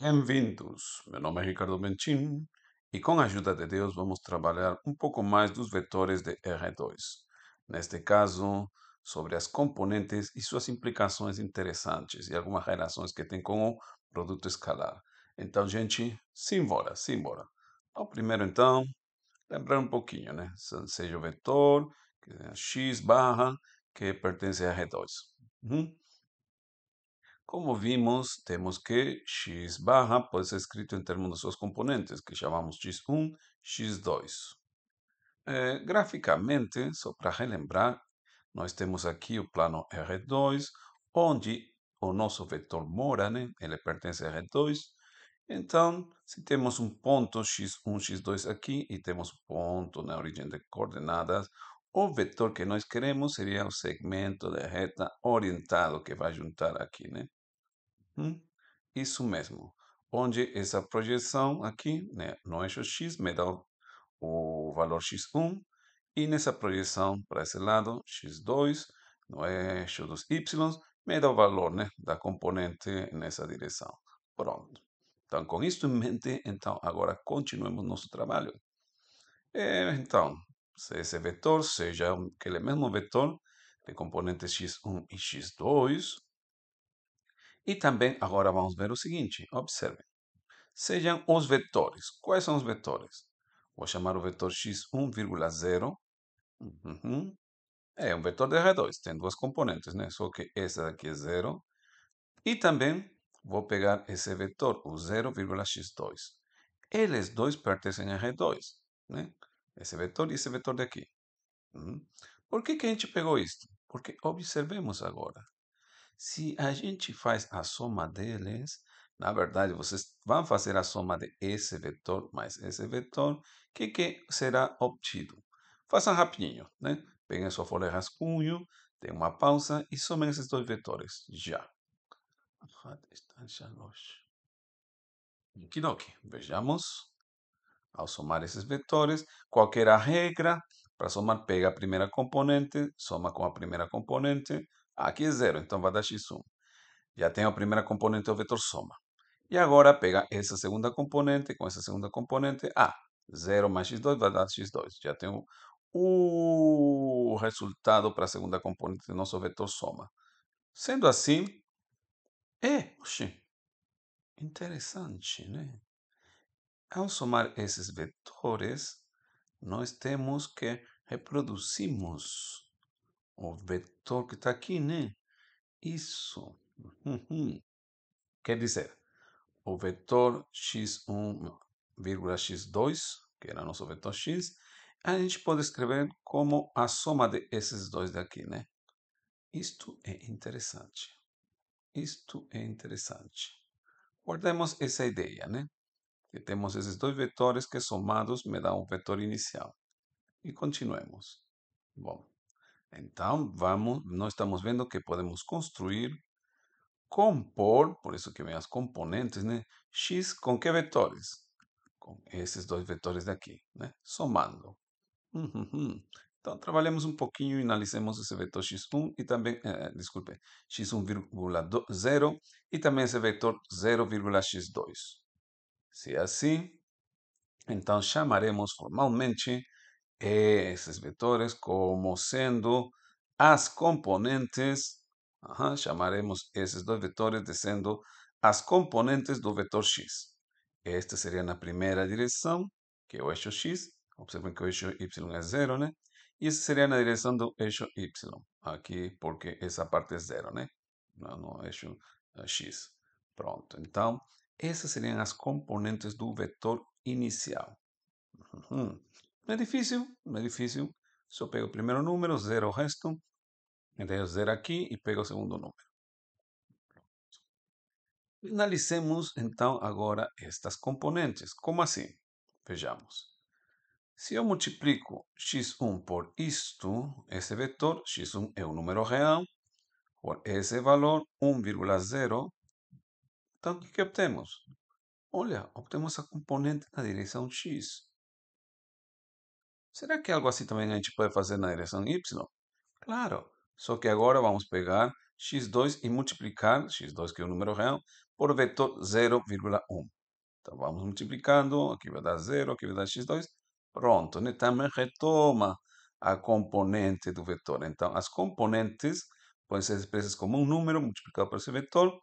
Bem-vindos! Meu nome é Ricardo Bentin e com a ajuda de Deus vamos trabalhar um pouco mais dos vetores de R2. Neste caso, sobre as componentes e suas implicações interessantes e algumas relações que tem com o produto escalar. Então, gente, simbora, simbora. Então, primeiro, então, lembrar um pouquinho, né? Seja o vetor, que é x barra, que pertence a R2. Uhum. Como vimos, temos que x barra pode ser escrito em termos dos seus componentes, que chamamos x1, x2. É, graficamente, só para relembrar, nós temos aqui o plano R2, onde o nosso vetor mora, né? ele pertence a R2. Então, se temos um ponto x1, x2 aqui e temos um ponto na origem de coordenadas, o vetor que nós queremos seria o segmento de reta orientado que vai juntar aqui, né? Hum, isso mesmo. Onde essa projeção aqui, né, no eixo X, me dá o valor X1, e nessa projeção para esse lado, X2, no eixo dos Y, me dá o valor né, da componente nessa direção. Pronto. Então, com isso em mente, então, agora continuemos nosso trabalho. É, então, se esse vetor seja aquele mesmo vetor de componentes x1 e x2, e também agora vamos ver o seguinte, observem. Sejam os vetores. Quais são os vetores? Vou chamar o vetor x 1,0. Uhum. É um vetor de R2, tem duas componentes, né? Só que essa daqui é zero. E também vou pegar esse vetor, o 0,x2. Eles dois pertencem a R2, né? Esse vetor e esse vetor daqui. Uhum. Por que, que a gente pegou isto? Porque observemos agora. Se a gente faz a soma deles, na verdade, vocês vão fazer a soma de esse vetor mais esse vetor, o que, que será obtido? Façam rapidinho, né? Peguem sua folha de rascunho, tem uma pausa e somem esses dois vetores, já. Okidoki, vejamos. Ao somar esses vetores, qual a regra? Para somar, pega a primeira componente, soma com a primeira componente, Aqui é zero, então vai dar x1. Já tenho a primeira componente do é vetor soma. E agora pega essa segunda componente com essa segunda componente. Ah, 0 mais x2 vai dar x2. Já tenho o resultado para a segunda componente do nosso vetor soma. Sendo assim, é, interessante, né? Ao somar esses vetores, nós temos que reproduzimos o vetor que está aqui, né? Isso. Uhum. Quer dizer, o vetor x1, x2, que era nosso vetor x, a gente pode escrever como a soma de esses dois daqui, né? Isto é interessante. Isto é interessante. Guardemos essa ideia, né? Que temos esses dois vetores que somados me dão um vetor inicial. E continuemos. Bom. Então, vamos, nós estamos vendo que podemos construir, compor, por isso que vem as componentes, né? X com que vetores? Com esses dois vetores daqui, né? Somando. Então, trabalhemos um pouquinho e analisemos esse vetor x1 e também, eh, eh desculpe, x1,0 e também esse vetor 0,x2. Se é assim, então chamaremos formalmente esses vetores como sendo as componentes, uh -huh, chamaremos esses dois vetores de sendo as componentes do vetor x. Esta seria na primeira direção, que é o eixo x. Observem que o eixo y é zero, né? E essa seria na direção do eixo y, aqui, porque essa parte é zero, né? No, no eixo eh, x. Pronto, então, essas seriam as componentes do vetor inicial. Uhum. Não é difícil, não é difícil. Só pego o primeiro número, zero o resto, então zero aqui e pego o segundo número. Analicemos então agora estas componentes. Como assim? Vejamos. Se eu multiplico x1 por isto, esse vetor, x1 é um número real, por esse valor, 1,0, então o que obtemos? Olha, obtemos a componente na direção x. Será que é algo assim também a gente pode fazer na direção y? Claro, só que agora vamos pegar x2 e multiplicar, x2 que é o número real, por vetor 0,1. Então vamos multiplicando, aqui vai dar 0, aqui vai dar x2, pronto. Né? Também retoma a componente do vetor. Então as componentes podem ser expressas como um número multiplicado por esse vetor,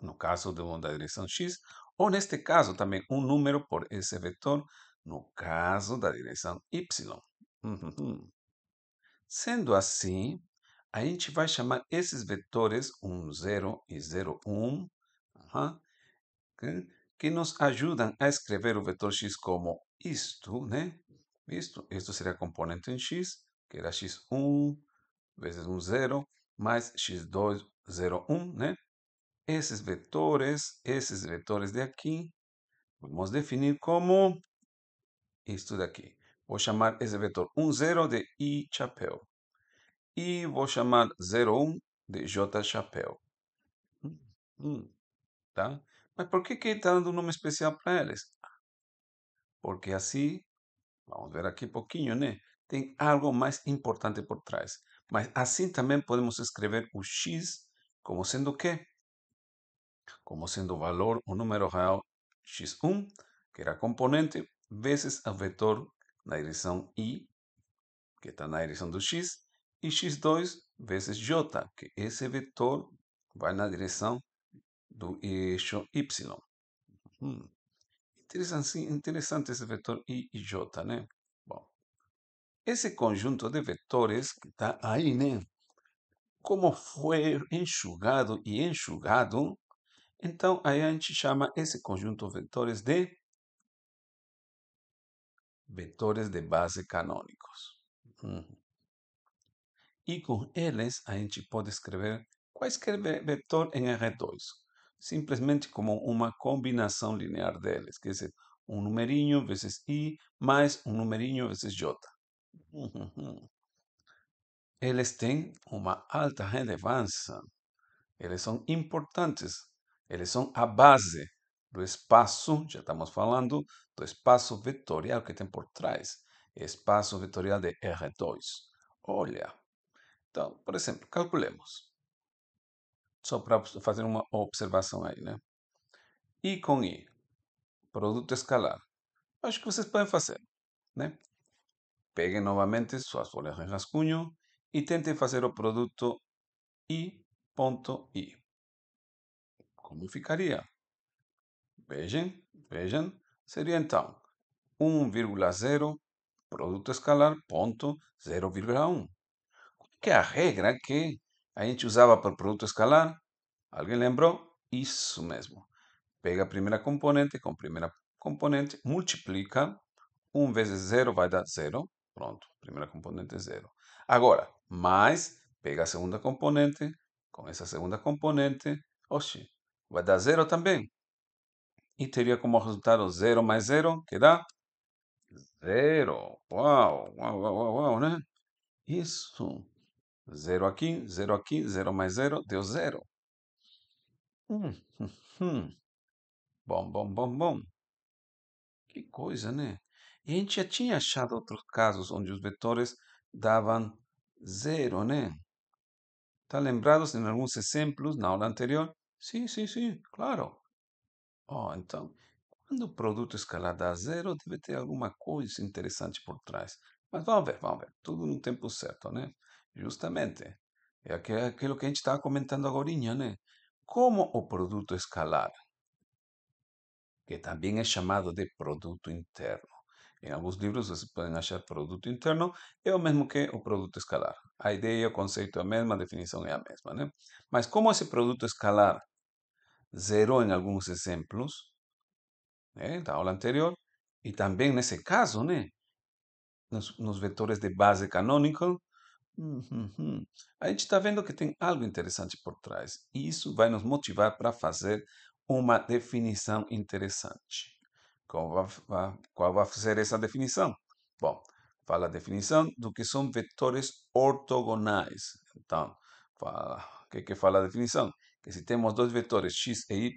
no caso da direção x, ou neste caso também um número por esse vetor no caso da direção y. Uhum. Sendo assim, a gente vai chamar esses vetores 1, 0 e 0, 1, que, nos ajudam a escrever o vetor x como isto, né? Isto, isto seria componente em x, que era x1 vezes 1, 0, mais x2, 0, 1, né? Esses vetores, esses vetores de aqui, vamos definir como isto daqui. Vou chamar esse vetor 1, 0 de I chapéu. E vou chamar 0, 1 de J chapéu. Hum, mm, mm, tá? Mas por que que está dando um nome especial para eles? Porque assim, vamos ver aqui um pouquinho, né? Tem algo mais importante por trás. Mas assim também podemos escrever o x como sendo o quê? Como sendo o valor, o número real x1, que era componente, vezes o vetor na direção i, que está na direção do x, e x2 vezes j, que esse vetor vai na direção do eixo y. Hum. Interessante, interessante esse vetor i e j, né? Bom, esse conjunto de vetores que está aí, né? Como foi enxugado e enxugado, então aí a gente chama esse conjunto de vetores de vetores de base canônicos. E com eles a gente pode escrever quaisquer vetor em R2, simplesmente como uma combinação linear deles, quer dizer, um numerinho vezes i mais um numerinho vezes j. Eles têm uma alta relevância, eles são importantes, eles são a base do espaço, já estamos falando do espaço vetorial que tem por trás, espaço vetorial de R2. Olha, então, por exemplo, calculemos. Só para fazer uma observação aí, né? I com I, produto escalar. Acho que vocês podem fazer, né? Peguem novamente suas folhas de rascunho e tentem fazer o produto I.I. Como ficaria? Vejam, vejam, seria então 1,0 produto escalar ponto 0,1. Qual que é a regra que a gente usava para produto escalar? Alguém lembrou? Isso mesmo. Pega a primeira componente com a primeira componente, multiplica, 1 vezes 0 vai dar 0, pronto, primeira componente é 0. Agora, mais, pega a segunda componente, com essa segunda componente, oxi, vai dar 0 também e teria como resultado 0 mais 0, que dá 0. Uau, uau, uau, uau, uau, né? Isso. 0 aqui, 0 aqui, 0 mais 0, deu 0. Hum, hum, hum, Bom, bom, bom, bom. Que coisa, né? E a gente já tinha achado outros casos onde os vetores davam 0, né? Tá lembrados em alguns exemplos na aula anterior? Sim, sim, sim, claro. Oh, então, quando o produto escalar dá zero, deve ter alguma coisa interessante por trás. Mas vamos ver, vamos ver. Tudo no tempo certo, né? Justamente. É, é aquilo que a gente estava comentando agora, né? Como o produto escalar, que também é chamado de produto interno. Em alguns livros vocês podem achar produto interno, é o mesmo que o produto escalar. A ideia, o conceito é a mesma, a definição é a mesma, né? Mas como esse produto escalar zerou em alguns exemplos, ¿eh? né, da aula anterior, e também nesse caso, né, nos, nos vetores de base canônica, uhum, uhum, a gente está vendo que tem algo interessante por trás. E isso vai nos motivar para fazer uma definição interessante. Qual vai, qual vai ser essa definição? Bom, fala a definição do que são vetores ortogonais. Então, fala, o que, que fala a definição? que se temos dois vetores x e y,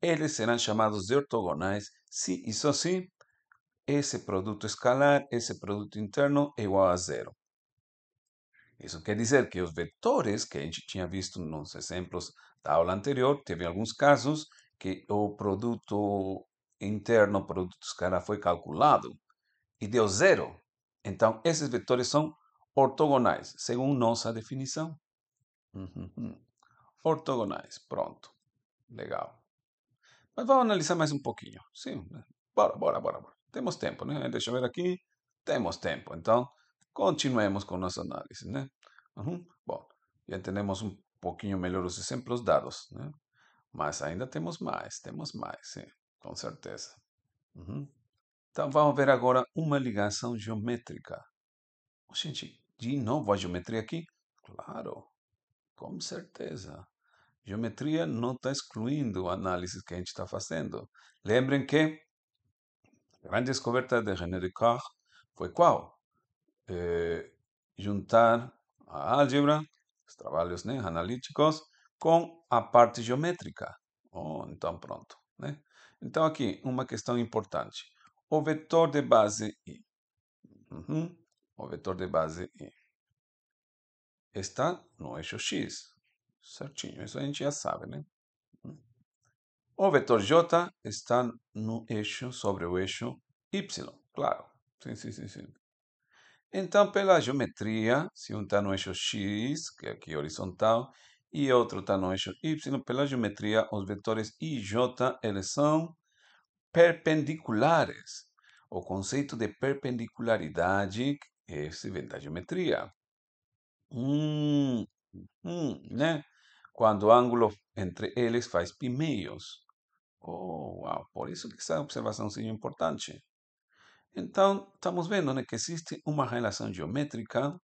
eles serão chamados de ortogonais se e só se esse produto escalar, esse produto interno é igual a zero. Isso quer dizer que os vetores que a gente tinha visto nos exemplos da aula anterior, teve alguns casos que o produto interno, o produto escalar foi calculado e deu zero. Então, esses vetores são ortogonais, segundo nossa definição. Uhum ortogonais. Pronto. Legal. Mas vamos analisar mais um pouquinho. Sim, né? bora, bora, bora. bora. Temos tempo, né? Deixa eu ver aqui. Temos tempo. Então, continuemos com nossa análise, né? Uhum. Bom, já entendemos um pouquinho melhor os exemplos dados, né? Mas ainda temos mais, temos mais, sim, com certeza. Uhum. Então, vamos ver agora uma ligação geométrica. gente, de novo a geometria aqui? Claro, com certeza. Geometria não está excluindo a análise que a gente está fazendo. Lembrem que a grande descoberta de René Descartes foi qual? É, juntar a álgebra, os trabalhos né, analíticos, com a parte geométrica. Oh, então, pronto. Né? Então, aqui, uma questão importante. O vetor de base I. Uhum. O vetor de base I está no eixo x. Certinho, isso a gente já sabe, né? Hum. O vetor j está no eixo sobre o eixo y, claro. Sim, sim, sim, sim. Então, pela geometria, se um está no eixo x, que é aqui horizontal, e outro está no eixo y, pela geometria, os vetores i e j eles são perpendiculares. O conceito de perpendicularidade é esse vem da geometria. Hum, hum, né? Quando o ângulo entre eles faz pi meios. Oh, uau, por isso que essa observação é importante. Então, estamos vendo né, que existe uma relação geométrica.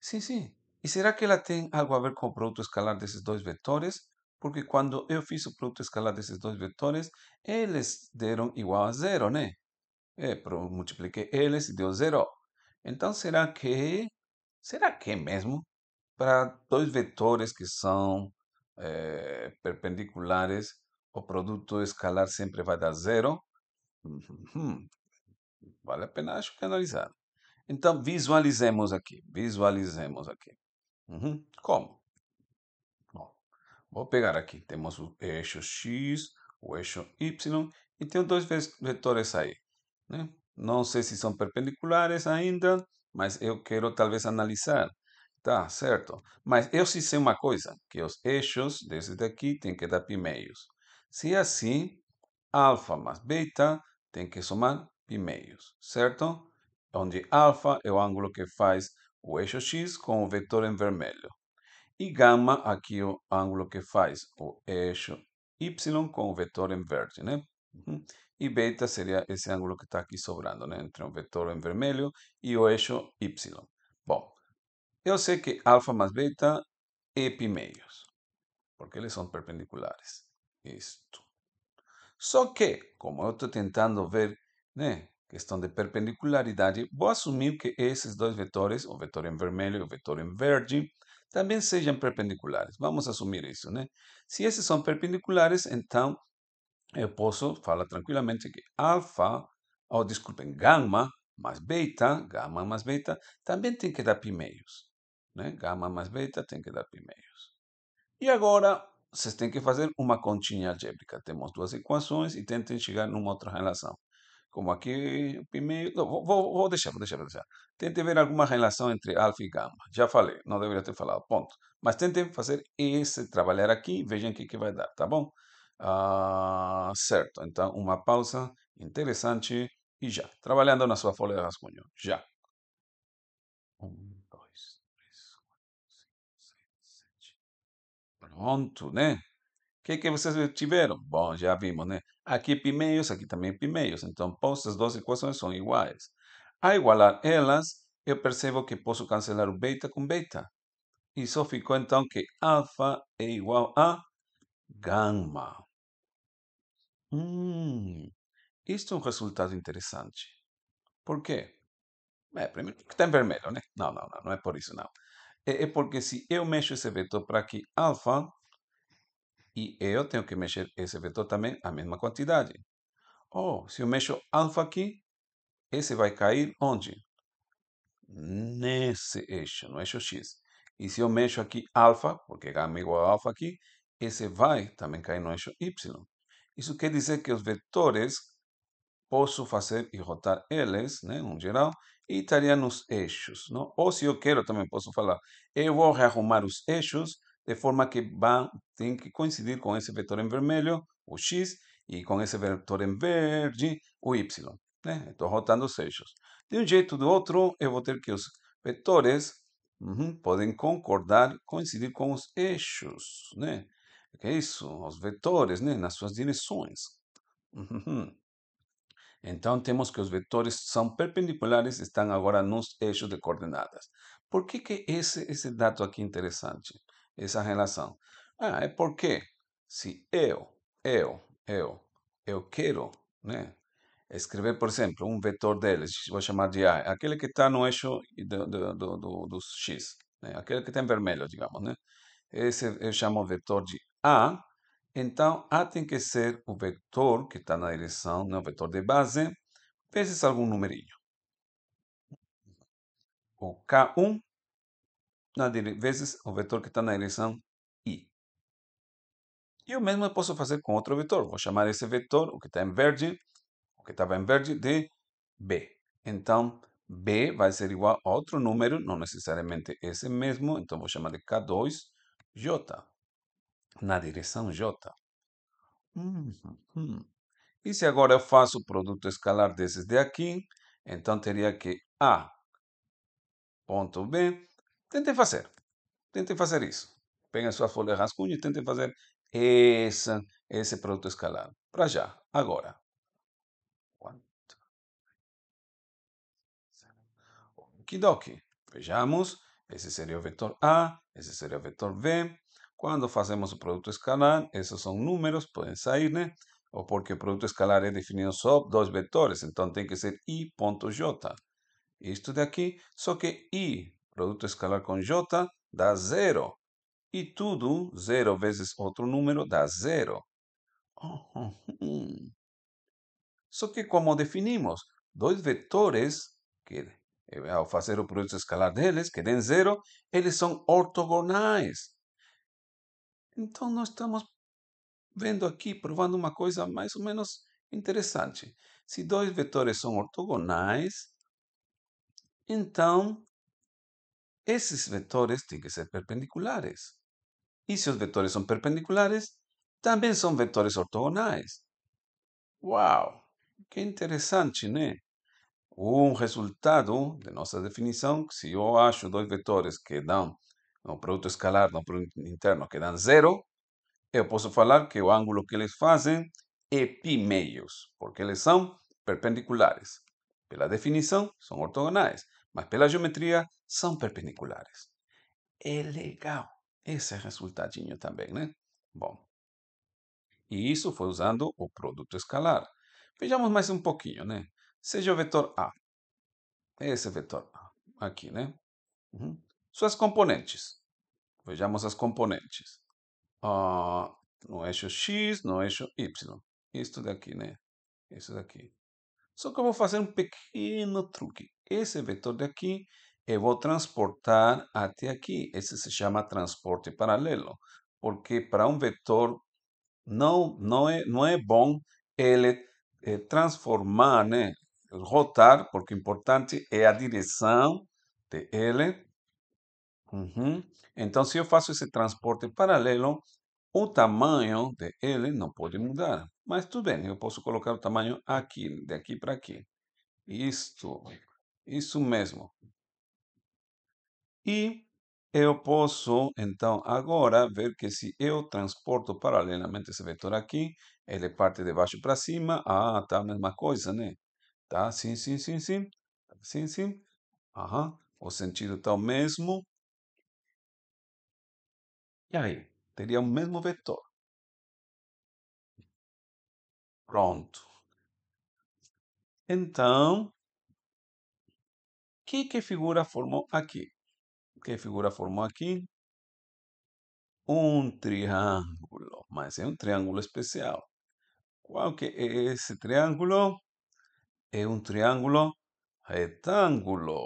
Sim, sim. E será que ela tem algo a ver com o produto escalar desses dois vetores? Porque quando eu fiz o produto escalar desses dois vetores, eles deram igual a zero, né? É, eh, multipliquei eles e deu zero. Então, será que será que mesmo para dois vetores que são eh, perpendiculares o produto escalar sempre vai dar zero? Uhum. vale a pena acho que analisar. Então, visualizemos aqui, visualizemos aqui. Uhum. Como? Bom, vou pegar aqui, temos o eixo x, o eixo y, e tem dois vetores aí. Né? Não sei se são perpendiculares ainda, mas eu quero talvez analisar. Tá, certo. Mas eu sim sei uma coisa, que os eixos desses daqui têm que dar pi meios. Se é assim, alfa mais beta tem que somar pi meios, certo? Onde alfa é o ângulo que faz o eixo x com o vetor em vermelho. E gama aqui é o ângulo que faz o eixo y com o vetor em verde, né? Uhum e beta seria esse ângulo que está aqui sobrando, entre um vetor em vermelho e o eixo y. Bom, eu sei que alfa mais beta é pi meios, porque eles são perpendiculares. Isto. Só que, como eu estou tentando ver, né, questão de perpendicularidade, vou assumir que esses dois vetores, o vetor em vermelho e o vetor em verde, também sejam perpendiculares. Vamos assumir isso, né? Se esses são perpendiculares, então eu posso falar tranquilamente que alfa, ou oh, desculpem, gamma mais beta, gamma mais beta, também tem que dar pi meios. Né? Gama mais beta tem que dar pi meios. E agora, vocês têm que fazer uma continha algébrica. Temos duas equações e tentem chegar numa outra relação. Como aqui, pi meio... Não, vou, vou, deixar, vou deixar, vou deixar. Tentem ver alguma relação entre alfa e gamma. Já falei, não deveria ter falado, ponto. Mas tentem fazer esse, trabalhar aqui, vejam o que, que vai dar, tá bom? Ah, certo, então uma pausa interessante e já. Trabalhando na sua folha de rascunho. Já. Um, dois, três, quatro, cinco, seis, sete. Pronto, né? O que, que vocês tiveram? Bom, já vimos, né? Aqui pimeios, aqui também pimeios. Então, postas duas equações são iguais. Ao igualar elas, eu percebo que posso cancelar o beta com beta. E só ficou então que alfa é igual a gamma Hum, isto é um resultado interessante. Por quê? É, primeiro, porque está em vermelho, né? Não, não, não, não é por isso, não. É, é porque se eu mexo esse vetor para aqui, alfa, e eu tenho que mexer esse vetor também a mesma quantidade. Ou, oh, se eu mexo alfa aqui, esse vai cair onde? Nesse eixo, no eixo x. E se eu mexo aqui alfa, porque gama igual a alfa aqui, esse vai também cair no eixo y. Isso quer dizer que os vetores posso fazer e rotar eles, né, no geral, e estaria nos eixos. Não? Ou se eu quero, também posso falar, eu vou rearrumar os eixos de forma que vão, tem que coincidir com esse vetor em vermelho, o x, e com esse vetor em verde, o y. Né? Estou rotando os eixos. De um jeito ou do outro, eu vou ter que os vetores uhum, podem concordar, coincidir com os eixos. Né? É que é isso? Os vetores, né? Nas suas direções. Uhum. Então temos que os vetores são perpendiculares, estão agora nos eixos de coordenadas. Por que, que esse, esse dado aqui é interessante? Essa relação? Ah, é porque se eu, eu, eu, eu quero, né? Escrever, por exemplo, um vetor deles, vou chamar de A, aquele que está no eixo do, do, do, do, do X, né? aquele que tem vermelho, digamos, né? Esse eu chamo vetor de a, então A tem que ser o vetor que está na direção, né, o vetor de base, vezes algum numerinho. O K1 na vezes o vetor que está na direção I. E o mesmo eu posso fazer com outro vetor. Vou chamar esse vetor, o que está em verde, o que estava em verde, de B. Então, B vai ser igual a outro número, não necessariamente esse mesmo, então vou chamar de K2J na direção J. Hum, hum. E se agora eu faço o produto escalar desses daqui, então teria que A ponto B. tente fazer. tente fazer isso. a sua folha rascunho e tente fazer essa, esse produto escalar. Para já, agora. Okidoki. Vejamos. Esse seria o vetor A, esse seria o vetor B, quando fazemos o produto escalar, esses são números, podem sair, né? Ou porque o produto escalar é definido só dois vetores, então tem que ser i.j. Isto daqui, só que i, produto escalar com j, dá zero. E tudo, zero vezes outro número, dá zero. Só que como definimos dois vetores, que eh, ao fazer o produto escalar deles, que dêem zero, eles são ortogonais. Então, nós estamos vendo aqui, provando uma coisa mais ou menos interessante. Se dois vetores são ortogonais, então esses vetores têm que ser perpendiculares. E se os vetores são perpendiculares, também são vetores ortogonais. Uau! Que interessante, né? Um resultado de nossa definição, se eu acho dois vetores que dão no produto escalar no produto interno, que dão zero, eu posso falar que o ângulo que eles fazem é pi-meios, porque eles são perpendiculares. Pela definição, são ortogonais, mas pela geometria, são perpendiculares. É legal esse resultadinho também, né? Bom, e isso foi usando o produto escalar. Vejamos mais um pouquinho, né? Seja o vetor A. Esse vetor A, aqui, né? Uhum. Suas componentes. Vejamos as componentes. Uh, no eixo X, no eixo Y. Isto daqui, né? Isso daqui. Só que eu vou fazer um pequeno truque. Esse vetor daqui eu vou transportar até aqui. Esse se chama transporte paralelo, porque para um vetor não, não, é, não é bom ele é, transformar, né? rotar, porque o importante é a direção dele Uhum. Então, se eu faço esse transporte paralelo, o tamanho de L não pode mudar. Mas tudo bem, eu posso colocar o tamanho aqui, daqui para aqui. Isto, isso mesmo. E eu posso, então, agora ver que se eu transporto paralelamente esse vetor aqui, ele parte de baixo para cima. Ah, tá a mesma coisa, né? Tá, sim, sim, sim, sim. Sim, sim. Aham. O sentido está o mesmo. Y ahí, Teria el mismo vector. Pronto. Entonces, ¿qué figura formó aquí? ¿Qué figura formó aquí? Un triángulo. mas es un triángulo especial. ¿Cuál que é e, esse triângulo? É um triângulo retângulo.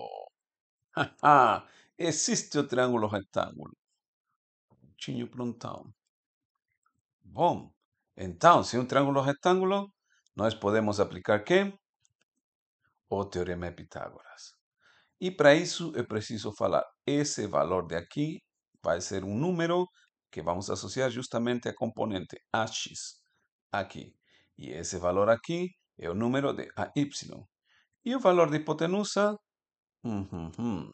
Existe o triángulo rectángulo. tinha prontão. Bom, então, se um triângulo retângulo, nós podemos aplicar que? O teorema de Pitágoras. E para isso eu eh, preciso falar, esse valor de aqui vai ser um número que vamos associar justamente a componente AX aqui. E esse valor aqui é o número de AY. E o valor de hipotenusa? Uhum, uhum.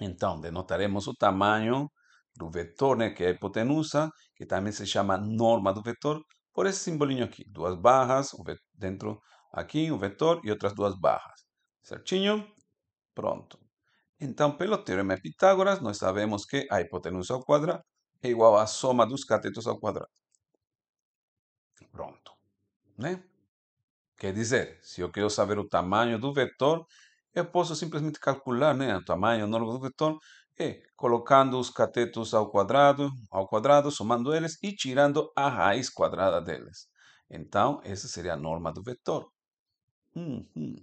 Então, denotaremos o tamanho do vetor, né, que é a hipotenusa, que também se chama norma do vetor, por esse simbolinho aqui, duas barras, dentro aqui um vetor e outras duas barras. Certinho? Pronto. Então, pelo teorema de Pitágoras, nós sabemos que a hipotenusa ao quadrado é igual à soma dos catetos ao quadrado. Pronto. Né? ¿eh? Quer dizer, se eu quero saber o tamanho do vetor, eu posso simplesmente calcular né, ¿eh? o tamanho normal do vetor e, colocando os catetos ao quadrado, ao quadrado, somando eles e tirando a raiz quadrada deles. Então, essa seria a norma do vetor. Uhum.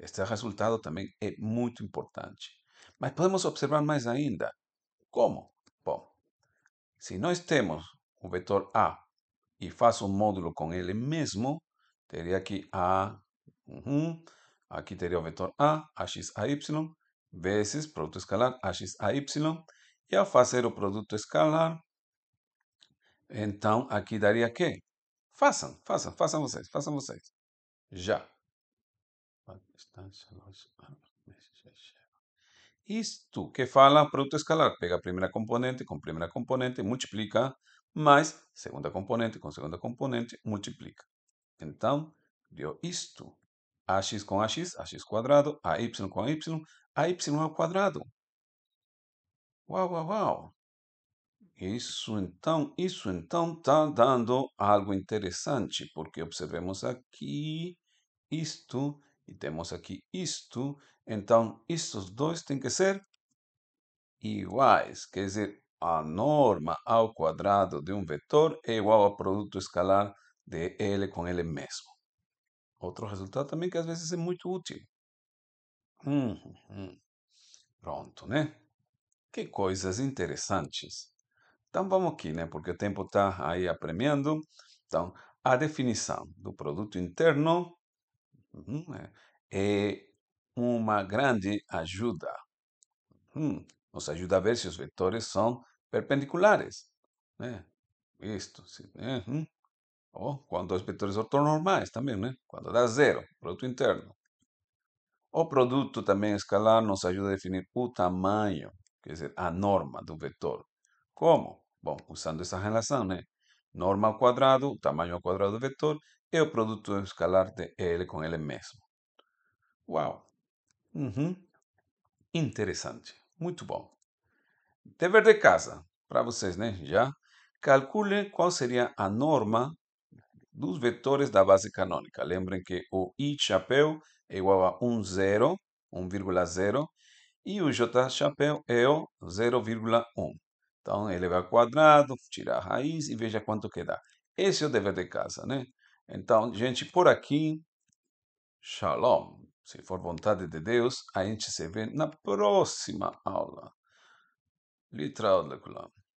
Este resultado também é muito importante. Mas podemos observar mais ainda. Como? Bom, se nós temos o vetor A e faço um módulo com ele mesmo, teria aqui A, uhum. aqui teria o vetor A, AX, AY, vezes produto escalar AX a y, e ao fazer o produto escalar, então aqui daria que? Façam, façam, façam vocês, façam vocês. Já. Isto que fala produto escalar. Pega a primeira componente com primeira componente, multiplica, mais segunda componente com segunda componente, multiplica. Então, deu isto. ax com ax, ax quadrado, ay com y, a y ao é quadrado. Uau, uau, uau! Isso então, isso então está dando algo interessante, porque observemos aqui isto e temos aqui isto, então estes dois têm que ser iguais, quer dizer, a norma ao quadrado de um vetor é igual ao produto escalar de L com L mesmo. Outro resultado também que às vezes é muito útil. Hum, hum. Pronto, né? Que coisas interessantes. Então vamos aqui, né? Porque o tempo está aí apremiando. Então, a definição do produto interno uhum, né, é uma grande ajuda. Hum, nos ajuda a ver se os vetores são perpendiculares. Né? Isto, sim, uhum. Ou quando os vetores ortonormais também, né? Quando dá zero, produto interno. O produto também escalar nos ajuda a definir o tamanho, quer dizer, a norma do vetor. Como? Bom, usando essa relação, né? Norma ao quadrado, tamanho ao quadrado do vetor, é o produto escalar de L com L mesmo. Uau! Uhum. Interessante. Muito bom. Dever de casa, para vocês, né? Já calcule qual seria a norma dos vetores da base canônica. Lembrem que o i chapéu é igual a 1 zero, 1,0, e o J chapéu é o 0,1. Então, eleva ao quadrado, tira a raiz e veja quanto que dá. Esse é o dever de casa, né? Então, gente, por aqui, shalom. Se for vontade de Deus, a gente se vê na próxima aula. Litraud Leculam.